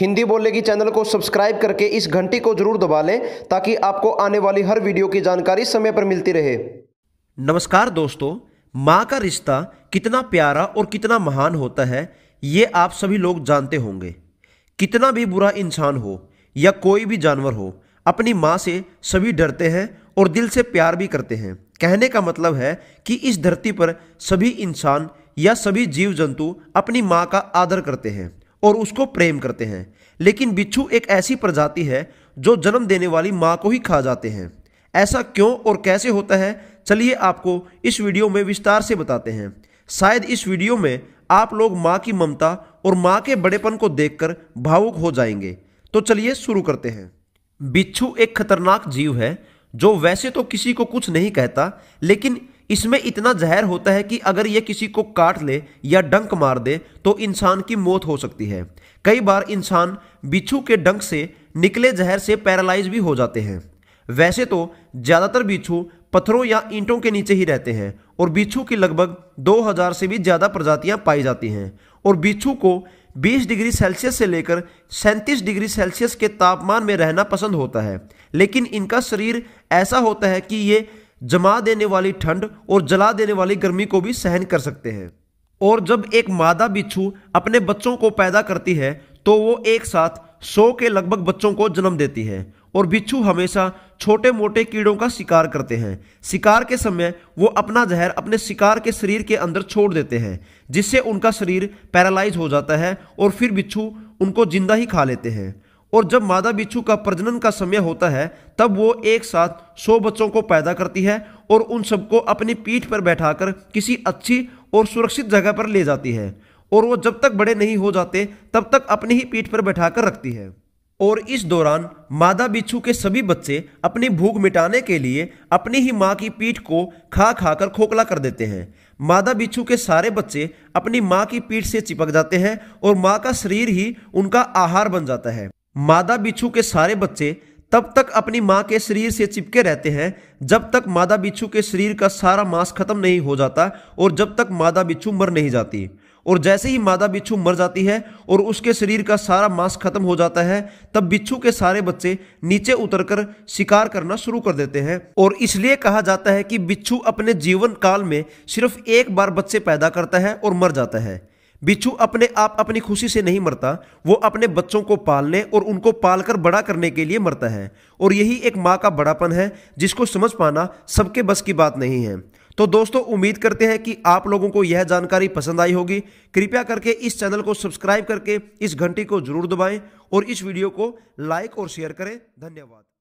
हिंदी बोलने की चैनल को सब्सक्राइब करके इस घंटी को जरूर दबा लें ताकि आपको आने वाली हर वीडियो की जानकारी समय पर मिलती रहे नमस्कार दोस्तों माँ का रिश्ता कितना प्यारा और कितना महान होता है ये आप सभी लोग जानते होंगे कितना भी बुरा इंसान हो या कोई भी जानवर हो अपनी माँ से सभी डरते हैं और दिल से प्यार भी करते हैं कहने का मतलब है कि इस धरती पर सभी इंसान या सभी जीव जंतु अपनी माँ का आदर करते हैं और उसको प्रेम करते हैं लेकिन बिच्छू एक ऐसी प्रजाति है जो जन्म देने वाली माँ को ही खा जाते हैं ऐसा क्यों और कैसे होता है चलिए आपको इस वीडियो में विस्तार से बताते हैं शायद इस वीडियो में आप लोग माँ की ममता और माँ के बड़ेपन को देखकर भावुक हो जाएंगे तो चलिए शुरू करते हैं बिच्छू एक खतरनाक जीव है जो वैसे तो किसी को कुछ नहीं कहता लेकिन इसमें इतना जहर होता है कि अगर ये किसी को काट ले या डंक मार दे तो इंसान की मौत हो सकती है कई बार इंसान बिच्छू के डंक से निकले जहर से पैरालाइज भी हो जाते हैं वैसे तो ज़्यादातर बिच्छू पत्थरों या ईंटों के नीचे ही रहते हैं और बिच्छू की लगभग 2000 से भी ज़्यादा प्रजातियां पाई जाती हैं और बिच्छू को 20 डिग्री सेल्सियस से लेकर सैंतीस डिग्री सेल्सियस के तापमान में रहना पसंद होता है लेकिन इनका शरीर ऐसा होता है कि ये जमा देने वाली ठंड और जला देने वाली गर्मी को भी सहन कर सकते हैं और जब एक मादा बिच्छू अपने बच्चों को पैदा करती है तो वो एक साथ सौ के लगभग बच्चों को जन्म देती है और बिच्छू हमेशा छोटे मोटे कीड़ों का शिकार करते हैं शिकार के समय वो अपना जहर अपने शिकार के शरीर के अंदर छोड़ देते हैं जिससे उनका शरीर पैरालाइज हो जाता है और फिर बिच्छू उनको जिंदा ही खा लेते हैं और जब मादा बिच्छू का प्रजनन का समय होता है तब वो एक साथ सौ बच्चों को पैदा करती है और उन सबको अपनी पीठ पर बैठाकर किसी अच्छी और सुरक्षित जगह पर ले जाती है और वो जब तक बड़े नहीं हो जाते तब तक अपनी ही पीठ पर बैठाकर रखती है और इस दौरान मादा बिच्छू के सभी बच्चे अपनी भूख मिटाने के लिए अपनी ही माँ की पीठ को खा खा कर खोखला कर देते हैं मादा बिच्छू के सारे बच्चे अपनी माँ की पीठ से चिपक जाते हैं और माँ का शरीर ही उनका आहार बन जाता है मादा बिच्छू के सारे बच्चे तब तक अपनी माँ के शरीर से चिपके रहते हैं जब तक मादा बिच्छू के शरीर का सारा मांस खत्म नहीं हो जाता और जब तक मादा बिच्छू मर नहीं जाती और जैसे ही मादा बिच्छू मर जाती है और उसके शरीर का सारा मांस खत्म हो जाता है तब बिच्छू के सारे बच्चे नीचे उतरकर शिकार करना शुरू कर देते हैं और इसलिए कहा जाता है कि बिच्छू अपने जीवन काल में सिर्फ एक बार बच्चे पैदा करता है और मर जाता है बिच्छू अपने आप अपनी खुशी से नहीं मरता वो अपने बच्चों को पालने और उनको पालकर बड़ा करने के लिए मरता है और यही एक माँ का बड़ापन है जिसको समझ पाना सबके बस की बात नहीं है तो दोस्तों उम्मीद करते हैं कि आप लोगों को यह जानकारी पसंद आई होगी कृपया करके इस चैनल को सब्सक्राइब करके इस घंटी को जरूर दबाएं और इस वीडियो को लाइक और शेयर करें धन्यवाद